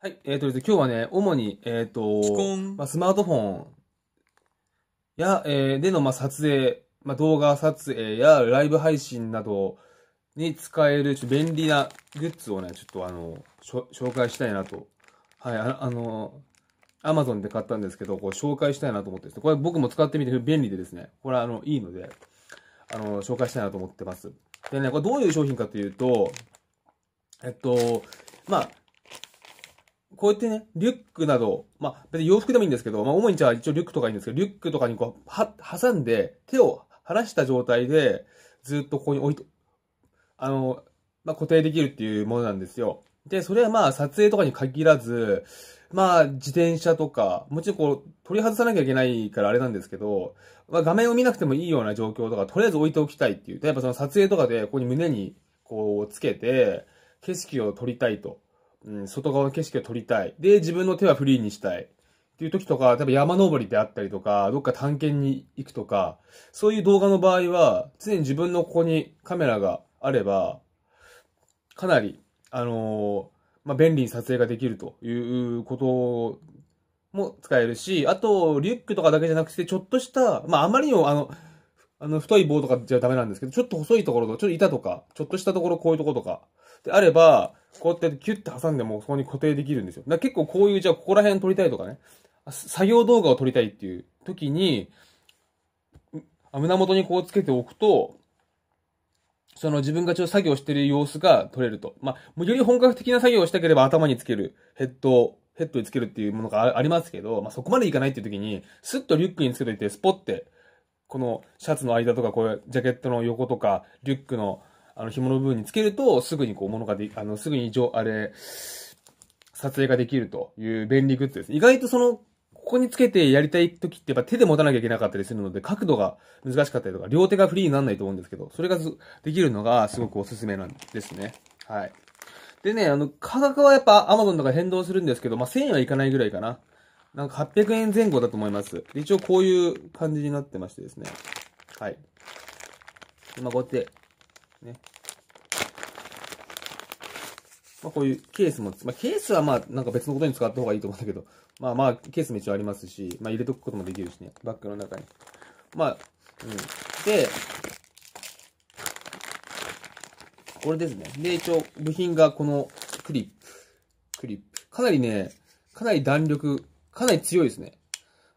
はい、えーとですね、今日はね、主に、えっ、ー、と、まあ、スマートフォンや、えー、での、まあ、撮影、まあ、動画撮影やライブ配信などに使える便利なグッズをね、ちょっとあの、紹介したいなと。はい、ああの、アマゾンで買ったんですけど、こう紹介したいなと思ってですね、これ僕も使ってみて便利でですね、これあの、いいので、あの、紹介したいなと思ってます。でね、これどういう商品かというと、えっと、まあ、こうやってね、リュックなど、まあ、別に洋服でもいいんですけど、まあ、主にじゃあ一応リュックとかいいんですけど、リュックとかにこう、は、挟んで、手を離した状態で、ずっとここに置いて、あの、まあ、固定できるっていうものなんですよ。で、それはまあ、撮影とかに限らず、まあ、自転車とか、もちろんこう、取り外さなきゃいけないからあれなんですけど、まあ、画面を見なくてもいいような状況とか、とりあえず置いておきたいっていう。やっぱその撮影とかで、ここに胸に、こう、つけて、景色を撮りたいと。うん、外側の景色を撮りたい。で、自分の手はフリーにしたい。っていう時とか、例えば山登りであったりとか、どっか探検に行くとか、そういう動画の場合は、常に自分のここにカメラがあれば、かなり、あのー、まあ、便利に撮影ができるということも使えるし、あと、リュックとかだけじゃなくて、ちょっとした、まあ、あまりにも、あの、あの、太い棒とかじゃダメなんですけど、ちょっと細いところとか、ちょっと板とか、ちょっとしたところこういうところとか、であれば、こうやってキュッて挟んでもそこに固定できるんですよ。だ結構こういう、じゃあここら辺撮りたいとかね、作業動画を撮りたいっていう時に、胸元にこうつけておくと、その自分がちょっと作業してる様子が撮れると。まあ、より本格的な作業をしたければ頭につけるヘッド、ヘッドにつけるっていうものがありますけど、まあそこまでいかないっていう時に、スッとリュックにつけといて、スポって、このシャツの間とか、こうジャケットの横とか、リュックの、あの、紐の部分につけると、すぐにこう、物がで、あの、すぐに、あれ、撮影ができるという便利グッズです。意外とその、ここにつけてやりたい時ってやっぱ手で持たなきゃいけなかったりするので、角度が難しかったりとか、両手がフリーにならないと思うんですけど、それができるのがすごくおすすめなんですね。はい。でね、あの、価格はやっぱ Amazon とか変動するんですけど、まあ、1000円はいかないぐらいかな。なんか800円前後だと思います。一応こういう感じになってましてですね。はい。今こうやって、ね。まあこういうケースも、まあケースはまあなんか別のことに使った方がいいと思うんだけど、まあまあケースも一応ありますし、まあ入れとくこともできるしね、バッグの中に。まあ、うん。で、これですね。で、一応部品がこのクリップ。クリップ。かなりね、かなり弾力かなり強いですね。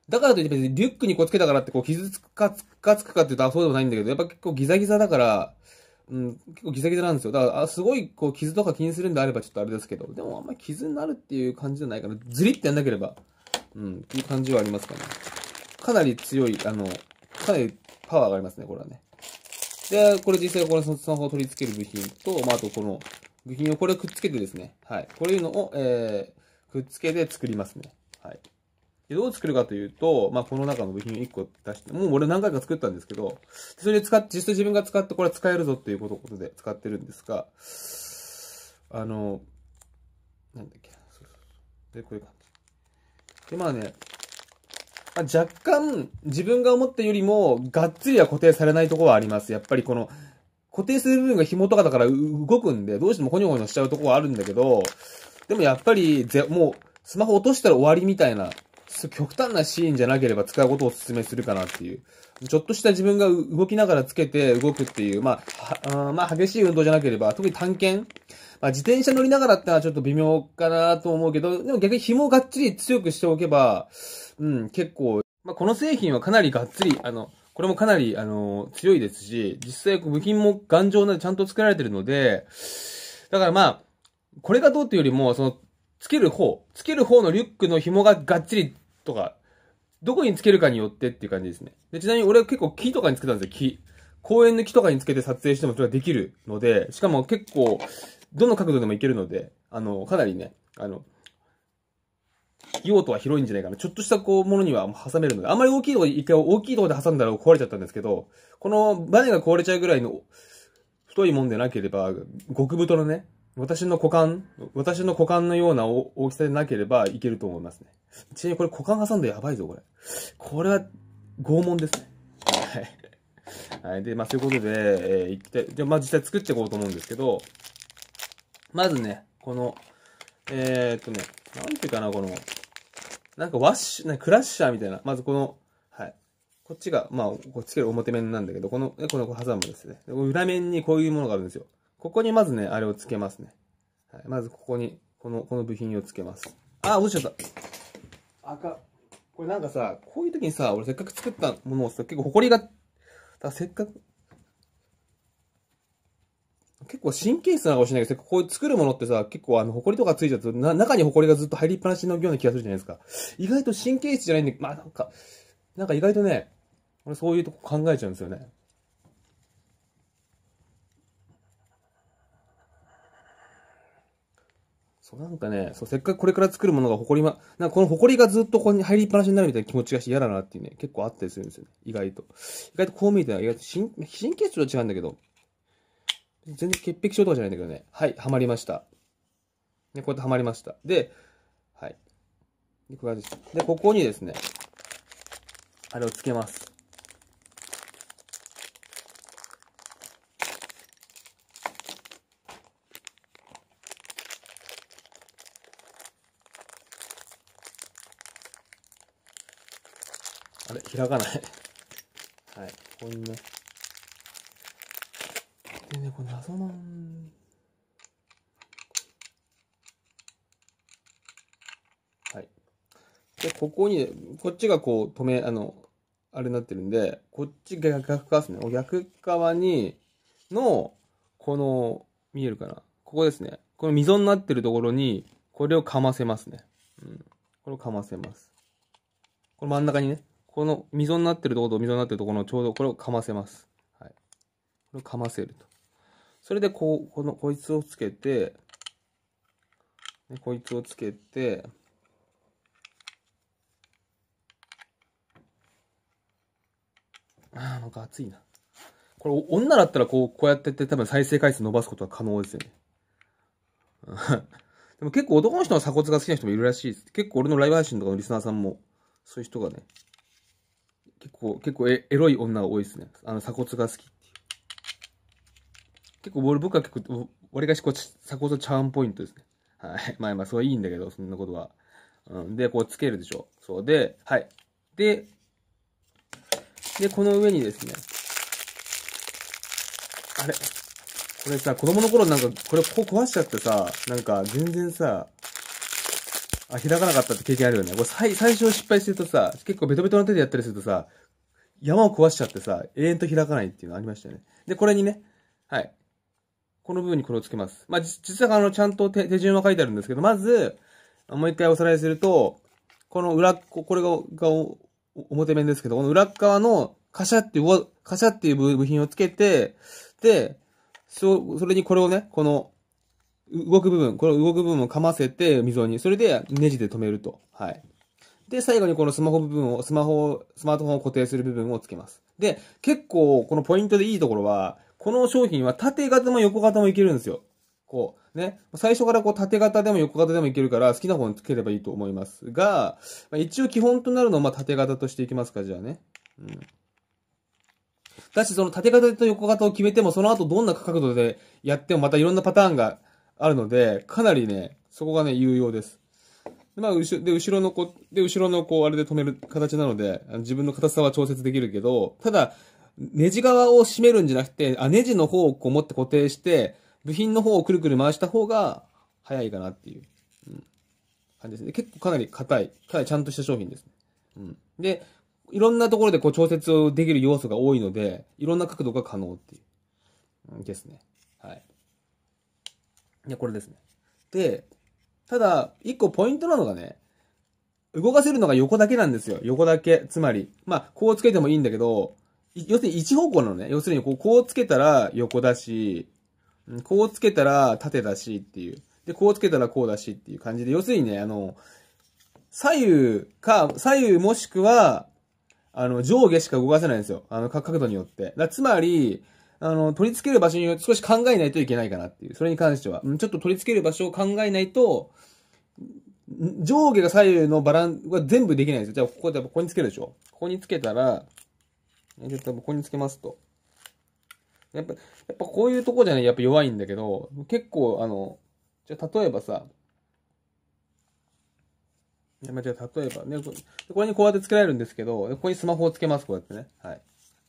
だからといって別にリュックにこうつけたからってこう傷つくかつかつくかってっうとそうでもないんだけど、やっぱ結構ギザギザだから、うん、結構ギザギザなんですよ。だから、すごいこう傷とか気にするんであればちょっとあれですけど、でもあんまり傷になるっていう感じじゃないかな。ズリってやんなければ、うん、っていう感じはありますかね。かなり強い、あの、かなりパワーがありますね、これはね。で、これ実際これそのスマホを取り付ける部品と、まあ、あとこの部品をこれをくっつけてですね、はい。こういうのを、えー、くっつけて作りますね。はい。でどう作るかというと、まあ、この中の部品1個出して、もう俺何回か作ったんですけど、それで使って、実際自分が使ってこれ使えるぞっていうことで使ってるんですが、あの、なんだっけそうそうそう。で、こういう感じ。で、まあね、まあ、若干自分が思ったよりも、がっつりは固定されないとこはあります。やっぱりこの、固定する部分が紐とかだから動くんで、どうしてもコニョコニョしちゃうとこはあるんだけど、でもやっぱりぜ、もう、スマホ落としたら終わりみたいな、極端なシーンじゃなければ使うことをお勧めするかなっていう。ちょっとした自分が動きながらつけて動くっていう、まあ、あまあ、激しい運動じゃなければ、特に探検。まあ、自転車乗りながらってのはちょっと微妙かなと思うけど、でも逆に紐をがっちり強くしておけば、うん、結構、まあ、この製品はかなりがっつり、あの、これもかなり、あの、強いですし、実際部品も頑丈なちゃんと作られてるので、だからまあ、これがどうっていうよりも、その、つける方、つける方のリュックの紐ががっちりとか、どこにつけるかによってっていう感じですね。で、ちなみに俺は結構木とかにつけたんですよ、木。公園の木とかにつけて撮影してもそれはできるので、しかも結構、どの角度でもいけるので、あの、かなりね、あの、用途は広いんじゃないかな。ちょっとしたこう、ものには挟めるので、あんまり大きいとこで、一回大きいとこで挟んだら壊れちゃったんですけど、このバネが壊れちゃうぐらいの太いもんでなければ、極太のね、私の股間、私の股間のような大きさでなければいけると思いますね。ちなみにこれ股間挟んでやばいぞ、これ。これは拷問ですね。はい。はい。で、まあ、そういうことで、えー、いきたい。じゃあ、まあ、実際作っていこうと思うんですけど、まずね、この、えー、っとね、なんていうかな、この、なんかワッシュ、なクラッシャーみたいな、まずこの、はい。こっちが、まあ、こっちが表面なんだけど、この、この挟むんですね。裏面にこういうものがあるんですよ。ここにまずね、あれをつけますね。はい、まずここに、この、この部品をつけます。あ、落ちちゃった。赤。これなんかさ、こういう時にさ、俺せっかく作ったものをさ、結構埃が、だせっかく、結構神経質なのかもしれないけど、こういう作るものってさ、結構あの、埃とかついちゃうと、な、中に埃がずっと入りっぱなしのような気がするじゃないですか。意外と神経質じゃないんで、まあなんか、なんか意外とね、俺そういうとこ考えちゃうんですよね。そうなんかね、そうせっかくこれから作るものが埃ま、なんかこの埃がずっとここに入りっぱなしになるみたいな気持ちがして嫌だなっていうね、結構あったりするんですよね。意外と。意外とこう見えて意外と神神経質と違うんだけど、全然潔癖症とかじゃないんだけどね。はい、はまりました。ね、こうやってはまりました。で、はい。で、ここにですね、あれをつけます。あれ開かないはい。こんな。でね、これ謎の。はい。で、ここに、こっちがこう、止め、あの、あれになってるんで、こっちが逆側ですね。逆側に、の、この、見えるかなここですね。この溝になってるところに、これをかませますね。うん。これをかませます。この真ん中にね、この溝になってるところと溝になってるところのちょうどこれをかませます。はい。これをかませると。それでこう、この、こいつをつけて、こいつをつけて、ああ、なんか熱いな。これ、女だったらこう、こうやってって多分再生回数伸ばすことは可能ですよね。でも結構男の人の鎖骨が好きな人もいるらしいです。結構俺のライブ配信とかのリスナーさんも、そういう人がね、結構、結構エロい女が多いですね。あの、鎖骨が好きっていう。結構、僕は結構、割りかしこう、鎖骨チャーンポイントですね。はい。まあまあ、それはいいんだけど、そんなことは。うん。で、こう、つけるでしょ。そうで、はい。で、で、この上にですね。あれこれさ、子供の頃なんか、これこう壊しちゃってさ、なんか全然さ、あ、開かなかったって経験あるよね。これ最、最初失敗するとさ、結構ベトベトな手でやったりするとさ、山を壊しちゃってさ、永遠と開かないっていうのありましたよね。で、これにね、はい。この部分にこれをつけます。まあ、実はあの、ちゃんと手手順は書いてあるんですけど、まず、もう一回おさらいすると、この裏、これが、が表面ですけど、この裏側のカシャっていう、カシャっていう部品をつけて、で、そ、それにこれをね、この、動く部分、この動く部分を噛ませて溝に、それでネジで止めると。はい。で、最後にこのスマホ部分を、スマホ、スマートフォンを固定する部分をつけます。で、結構このポイントでいいところは、この商品は縦型も横型もいけるんですよ。こう、ね。最初からこう縦型でも横型でもいけるから好きな方につければいいと思いますが、まあ、一応基本となるのは縦型としていきますか、じゃあね。うん。だし、その縦型と横型を決めても、その後どんな角度でやってもまたいろんなパターンがあるので、かなりね、そこがね、有用です。まあ、後ろ、で、後ろの子、で、後ろのこう、あれで止める形なので、自分の硬さは調節できるけど、ただ、ネジ側を締めるんじゃなくて、あ、ネジの方をこう持って固定して、部品の方をくるくる回した方が、早いかなっていう、うん、感じですね。結構かなり硬い、かなりちゃんとした商品ですね。うん。で、いろんなところでこう調節をできる要素が多いので、いろんな角度が可能っていう、ですね。はい。いや、これですね。で、ただ、一個ポイントなのがね、動かせるのが横だけなんですよ。横だけ。つまり、まあ、こうつけてもいいんだけど、要するに一方向のね、要するにこうこうつけたら横だし、こうつけたら縦だしっていう。で、こうつけたらこうだしっていう感じで、要するにね、あの、左右か、左右もしくは、あの、上下しか動かせないんですよ。あの、角度によって。だつまり、あの、取り付ける場所に少し考えないといけないかなっていう。それに関しては。うん、ちょっと取り付ける場所を考えないと、上下が左右のバランスは全部できないですよ。じゃあ、ここでここにつけるでしょ。ここにつけたら、ちょっとここにつけますと。やっぱ、やっぱこういうとこじゃないやっぱ弱いんだけど、結構あの、じゃあ例えばさ、じゃあ例えばね、これにこうやってつけられるんですけど、ここにスマホをつけます、こうやってね。はい。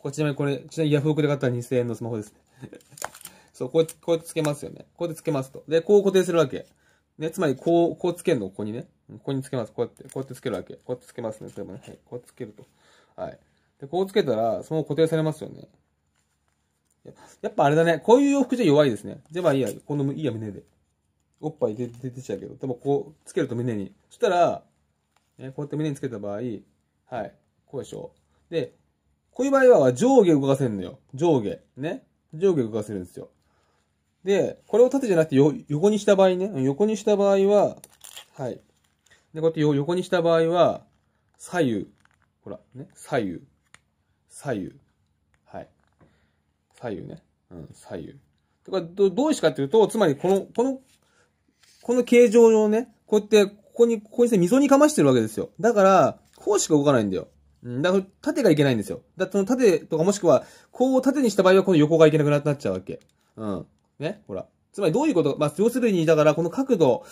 こちなみにこれ、ちなみにヤフオクで買った2000円のスマホですね。そう、こうやって、こうやってつけますよね。こうやってつけますと。で、こう固定するわけ。ね、つまり、こう、こうつけるの、ここにね。ここにつけます。こうやって、こうやってつけるわけ。こうやってつけますね。それもね。はい。こうやってつけると。はい。で、こうつけたら、その固定されますよね。やっぱあれだね。こういう洋服じゃ弱いですね。じゃあまあいいや。この、いいや、胸で。おっぱい出てちゃうけど。でもこう、つけると胸に。そしたら、ね、こうやって胸につけた場合、はい。こうでしょ。で、こういう場合は上下動かせるのよ。上下。ね。上下動かせるんですよ。で、これを縦じゃなくて横にした場合ね。横にした場合は、はい。で、こうやって横にした場合は、左右。ほら、ね。左右。左右。はい。左右ね。うん、左右。とかど、どういうしかっていうと、つまりこの、この、この形状をね、こうやって、ここに、ここに溝にかましてるわけですよ。だから、こうしか動かないんだよ。だから縦がいけないんですよ。だってその縦とかもしくは、こう縦にした場合はこの横がいけなくなっちゃうわけ。うん。ねほら。つまりどういうことまあ、要するに、だからこの角度、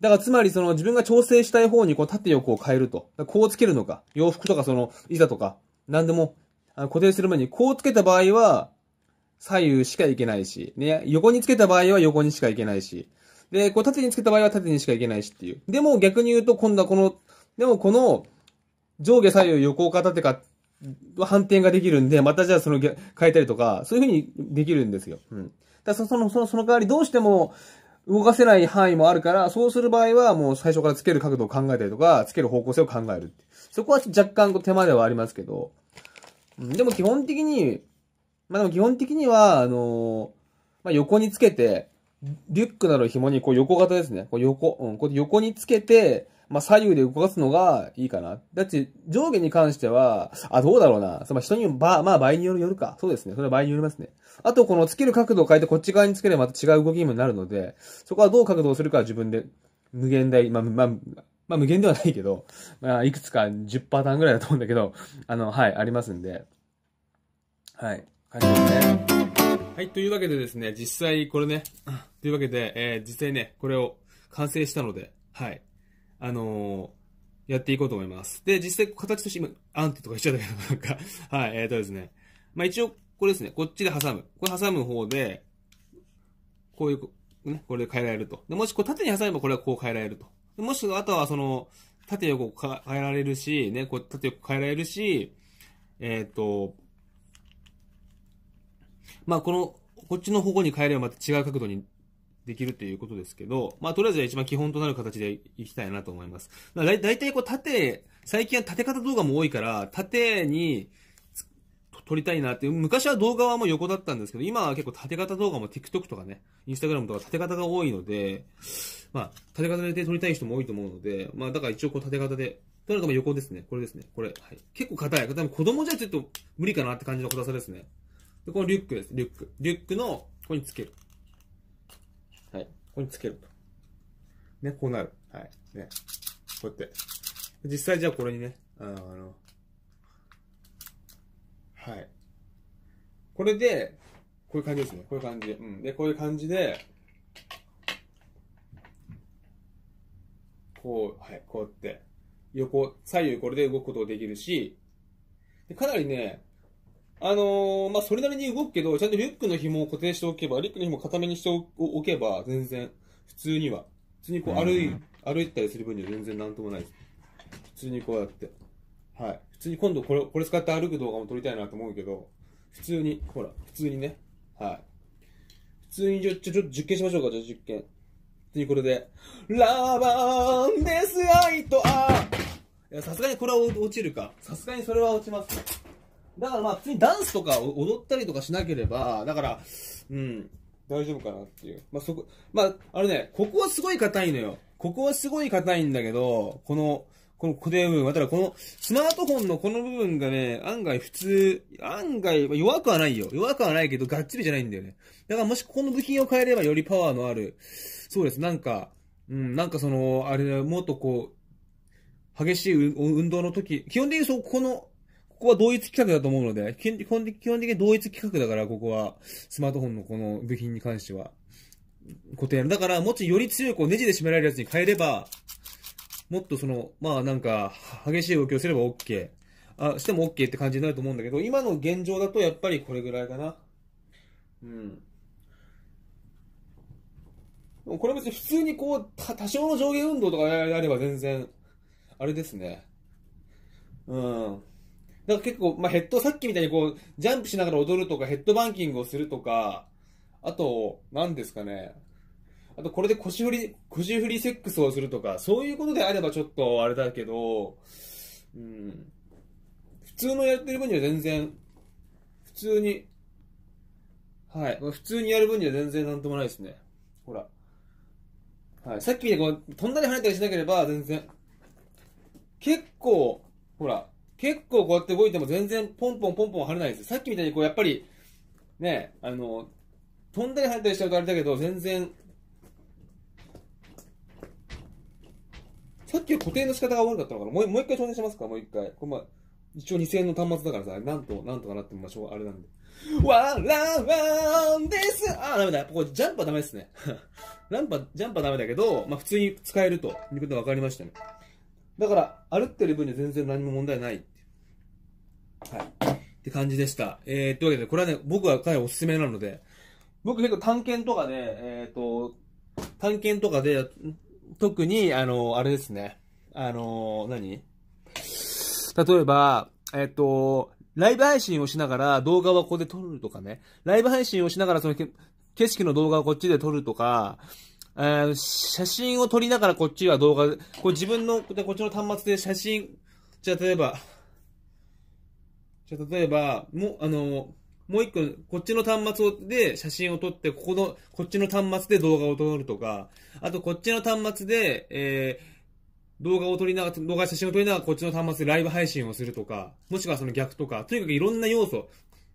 だからつまりその自分が調整したい方にこう縦横を変えると。こうつけるのか。洋服とかその、いざとか、何でも固定する前に、こうつけた場合は、左右しかいけないし、ね、横につけた場合は横にしかいけないし、で、こう縦につけた場合は縦にしかいけないしっていう。でも逆に言うと今度はこの、でもこの、上下左右横ってか、反転ができるんで、またじゃあその変えたりとか、そういうふうにできるんですよ。うん。だその、その、その代わりどうしても動かせない範囲もあるから、そうする場合はもう最初からつける角度を考えたりとか、つける方向性を考える。そこは若干手間ではありますけど、うん、でも基本的に、まあでも基本的には、あのー、まあ横につけて、リュックなど紐にこう横型ですね。こう横、うん、こう横につけて、まあ、左右で動かすのがいいかな。だって、上下に関しては、あ、どうだろうな。その人にも、ば、まあ、場合による、よるか。そうですね。それは場合によりますね。あと、このつける角度を変えて、こっち側につければまた違う動きにもなるので、そこはどう角度をするかは自分で、無限大、まあ、まあ、まあ、無限ではないけど、まあ、いくつか10パターンぐらいだと思うんだけど、あの、はい、ありますんで。はい。感じですね。はい、というわけでですね、実際これね、というわけで、えー、実際ね、これを完成したので、はい。あのー、やっていこうと思います。で、実際形として今、アンテとか一ちゃったけど、なんか、はい、えっ、ー、とですね。まあ一応、これですね。こっちで挟む。これ挟む方で、こういう、ね、これで変えられると。でもしこう縦に挟めばこれはこう変えられると。でもしくは、あとはその、縦横変えられるし、ね、こう縦横変えられるし、えっ、ー、と、まあこの、こっちの方向に変えればまた違う角度にできるということですけど、まあ、とりあえずは一番基本となる形でいきたいなと思います。だいたいこう縦、最近は縦型動画も多いから、縦に撮りたいなって、昔は動画はもう横だったんですけど、今は結構縦型動画も TikTok とかね、Instagram とか縦型が多いので、まあ、縦型で撮りたい人も多いと思うので、まあ、だから一応こう縦型で、とにかく横ですね。これですね。これ。はい、結構硬い。多分子供じゃちょっと無理かなって感じの硬さですね。で、このリュックです。リュック。リュックの、ここにつける。ここにつけると。ね、こうなる。はい。ね。こうやって。実際じゃあこれにね、あの、はい。これで、こういう感じですね。こういう感じ。うん。で、こういう感じで、こう、はい、こうやって、横、左右これで動くことができるし、でかなりね、あのー、まあ、それなりに動くけど、ちゃんとリュックの紐を固定しておけば、リュックの紐を固めにしておけば、全然、普通には。普通にこう歩い、うん、歩いたりする分には全然なんともないです。普通にこうやって。はい。普通に今度これ、これ使って歩く動画も撮りたいなと思うけど、普通に、ほら、普通にね。はい。普通に、ちょ、ちょ、ちょっと実験しましょうか、じゃあ実験。普通にこれで。ラバーンです、トと、あいや、さすがにこれは落ちるか。さすがにそれは落ちますね。だからまあ普通にダンスとか踊ったりとかしなければ、だから、うん、大丈夫かなっていう。まあそこ、まああれね、ここはすごい硬いのよ。ここはすごい硬いんだけど、この、この固定部分。だたこのスマートフォンのこの部分がね、案外普通、案外弱くはないよ。弱くはないけど、がっちりじゃないんだよね。だからもしここの部品を変えればよりパワーのある、そうです。なんか、うん、なんかその、あれ、もっとこう、激しい運動の時、基本的にそう、このここは同一規格だと思うので、基本的に同一規格だから、ここは、スマートフォンのこの部品に関しては。固定だから、もちより強いこうネジで締められるやつに変えれば、もっとその、まあなんか、激しい動きをすれば OK。あ、しても OK って感じになると思うんだけど、今の現状だとやっぱりこれぐらいかな。うん。これ別に普通にこう、多少の上下運動とかやれば全然、あれですね。うん。なんか結構、まあ、ヘッド、さっきみたいにこう、ジャンプしながら踊るとか、ヘッドバンキングをするとか、あと、何ですかね。あと、これで腰振り、腰振りセックスをするとか、そういうことであればちょっとあれだけど、うん。普通のやってる分には全然、普通に、はい。普通にやる分には全然なんともないですね。ほら。はい。さっきみたいにこう、飛んだり跳ねたりしなければ全然。結構、ほら、結構こうやって動いても全然ポンポンポンポン跳ねないです。さっきみたいにこうやっぱり、ね、あの、飛んだり跳ねたりしちゃうとあれだけど、全然、さっき固定の仕方が悪かったのかなもうもう一回挑戦しますかもう一回。これまあ、一応2000円の端末だからさ、なんと、なんとかなってましょう。あれなんで。わらわんですあダメだ。これジャンパーダメですね。ランパ、ジャンパーダメだけど、まあ普通に使えるということが分かりましたね。だから、歩ってる分には全然何も問題ないはい。って感じでした。えー、というわけで、これはね、僕は彼おすすめなので、僕結構探検とかで、えっ、ー、と、探検とかで、特に、あの、あれですね。あの、何例えば、えっ、ー、と、ライブ配信をしながら動画はここで撮るとかね。ライブ配信をしながらその景色の動画をこっちで撮るとか、えー、写真を撮りながらこっちは動画、こう自分の、こっちの端末で写真、じゃあ例えば、じゃ例えば、も、あの、もう一個、こっちの端末で写真を撮って、ここの、こっちの端末で動画を撮るとか、あとこっちの端末で、えー、動画を撮りながら、動画写真を撮りながらこっちの端末でライブ配信をするとか、もしくはその逆とか、とにかくいろんな要素。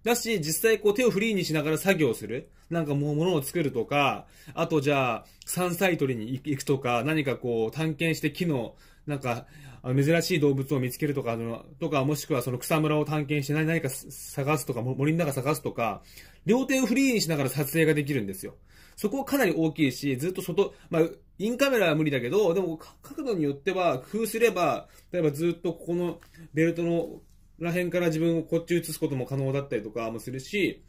だし、実際こう手をフリーにしながら作業する。なんかもう物を作るとか、あとじゃあ、山菜採りに行くとか、何かこう探検して木のなんか、珍しい動物を見つけるとか、とか、もしくはその草むらを探検して何か探すとか、森の中探すとか、両手をフリーにしながら撮影ができるんですよ。そこはかなり大きいし、ずっと外、まあ、インカメラは無理だけど、でも角度によっては工夫すれば、例えばずっとここのベルトのらへんから自分をこっち映すことも可能だったりとかもするし、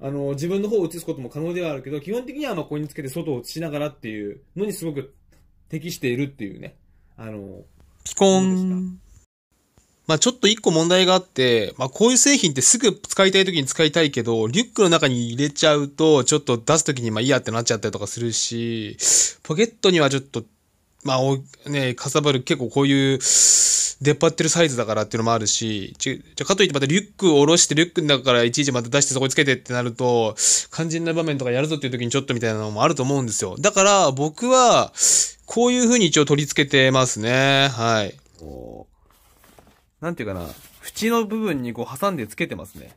あの、自分の方を映すことも可能ではあるけど、基本的にはまここにつけて外を映しながらっていうのにすごく適しているっていうね。あの、ピコン。まあちょっと一個問題があって、まあこういう製品ってすぐ使いたい時に使いたいけど、リュックの中に入れちゃうと、ちょっと出す時にまあいいやってなっちゃったりとかするし、ポケットにはちょっと、まあね、かさばる結構こういう、出っ張ってるサイズだからっていうのもあるし、じゃかといってまたリュックを下ろしてリュックの中からいちいちまた出してそこにつけてってなると、肝心な場面とかやるぞっていう時にちょっとみたいなのもあると思うんですよ。だから僕は、こういう風に一応取り付けてますね。はい。なんていうかな、縁の部分にこう挟んでつけてますね。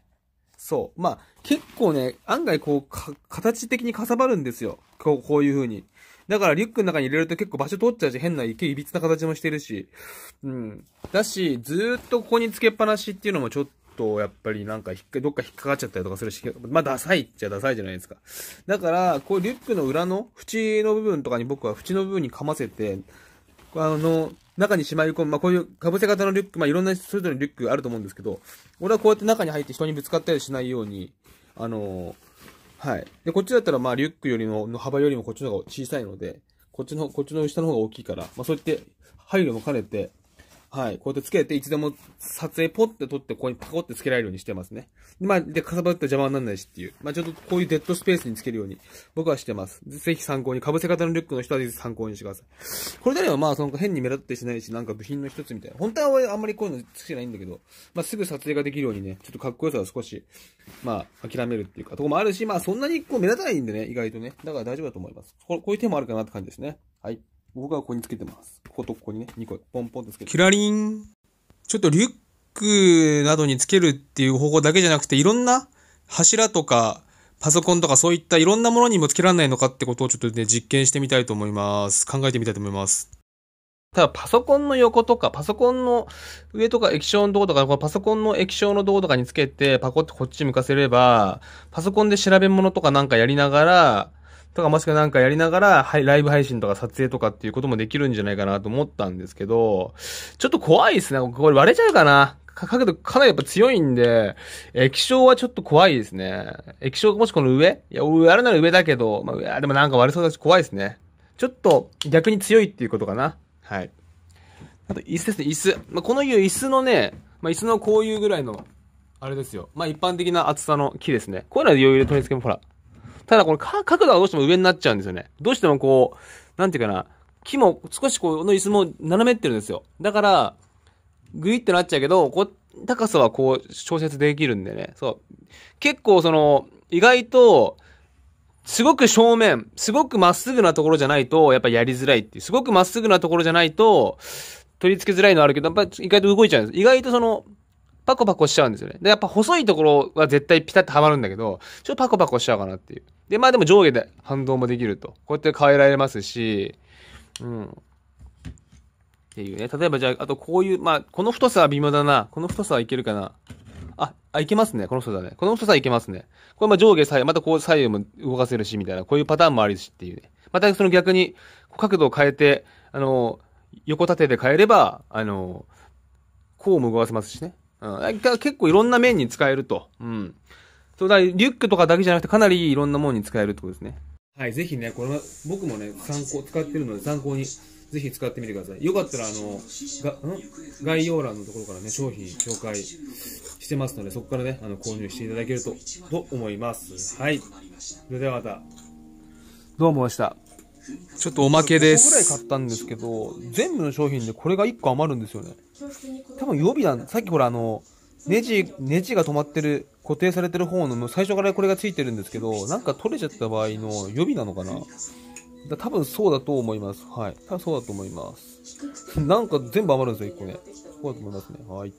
そう。まあ、結構ね、案外こう、か、形的にかさばるんですよ。こう、こういう風に。だからリュックの中に入れると結構場所取っちゃうし、変な、池いびつな形もしてるし。うん。だし、ずっとここにつけっぱなしっていうのもちょっと、やっぱりなんか、どっか引っかかっちゃったりとかするし、まあ、ダサいっちゃダサいじゃないですか。だから、こうリュックの裏の、縁の部分とかに僕は縁の部分にかませて、あの、中にしまい込む、まあ、こういうかぶせ型のリュック、まあ、いろんなそれぞれのリュックあると思うんですけど、俺はこうやって中に入って人にぶつかったりしないように、あのーはい。で、こっちだったら、まあ、リュックよりの幅よりもこっちの方が小さいので、こっちの、こっちの下の方が大きいから、まあ、そうやって配慮も兼ねて、はい、こうやってつけて、いつでも撮影ポッて撮って、ここにパコってつけられるようにしてますね。まあ、で、かさばって邪魔にならないしっていう。まあ、ちょっとこういうデッドスペースにつけるように、僕はしてます。ぜひ参考に、被せ方のリュックの人はぜひ参考にしてください。これであれば、まあ、その変に目立ってしないし、なんか部品の一つみたいな。本当はあんまりこういうのつけないんだけど、まあ、すぐ撮影ができるようにね、ちょっとかっこよさを少し、まあ、諦めるっていうか、とこもあるし、まあ、そんなにこう目立たないんでね、意外とね。だから大丈夫だと思います。こういう手もあるかなって感じですね。はい。僕はここにつけてます。こことここにね、2個ポンポンとつけて。キラリン。ちょっとリュックなどにつけるっていう方法だけじゃなくて、いろんな柱とか、パソコンとかそういったいろんなものにもつけられないのかってことをちょっとね、実験してみたいと思います。考えてみたいと思います。ただパソコンの横とか、パソコンの上とか液晶のとことか、このパソコンの液晶の銅ことかにつけて、パコってこっち向かせれば、パソコンで調べ物とかなんかやりながら、とかもしくはなんかやりながら、はい、ライブ配信とか撮影とかっていうこともできるんじゃないかなと思ったんですけど、ちょっと怖いですね。これ割れちゃうかなか、角度かなりやっぱ強いんで、液晶はちょっと怖いですね。液晶もしこの上いや、あれなら上だけど、まあ、でもなんか悪そうだし怖いですね。ちょっと逆に強いっていうことかな。はい。あと椅子ですね、椅子。まあ、この椅子のね、まあ、椅子のこういうぐらいの、あれですよ。まあ、一般的な厚さの木ですね。こういうのは余裕で取り付けも、ほら、ただこの角度がどうしても上になっちゃうんですよね。どうしてもこう、なんていうかな、木も少しこの椅子も斜めってるんですよ。だから、グイってなっちゃうけど、こ高さはこう調節できるんでね。そう。結構その、意外と、すごく正面、すごくまっすぐなところじゃないと、やっぱやりづらいっていう。すごくまっすぐなところじゃないと、取り付けづらいのはあるけど、やっぱ意外と動いちゃうんです。意外とその、パコパコしちゃうんですよね。で、やっぱ細いところは絶対ピタッとはまるんだけど、ちょっとパコパコしちゃうかなっていう。で、まあでも上下で反動もできると。こうやって変えられますし、うん。っていうね。例えばじゃあ、あとこういう、まあ、この太さは微妙だな。この太さはいけるかな。あ、あ、いけますね。この太さね。この太さいけますね。これまあ上下左右、またこう左右も動かせるし、みたいな。こういうパターンもあるしっていうね。またその逆に、角度を変えて、あの、横縦で変えれば、あの、こうも動かせますしね。うん、結構いろんな面に使えると。うん。そうだ、リュックとかだけじゃなくてかなりいろんなものに使えるってことですね。はい、ぜひね、これは僕もね、参考、使ってるので参考に、ぜひ使ってみてください。よかったら、あの、がん概要欄のところからね、商品紹介してますので、そこからね、あの、購入していただけると、と思います。はい。それではまた。どうもでした。ちょっとおまけです。5個ぐらい買ったんですけど、全部の商品でこれが1個余るんですよね。多分予備だ、さっきほらあの、ネジ、ネジが止まってる、固定されてる方の最初からこれがついてるんですけど、なんか取れちゃった場合の予備なのかなだ多分そうだと思います。はい。多分そうだと思います。なんか全部余るんですよ、1個ね。そうだと思いますね。はい。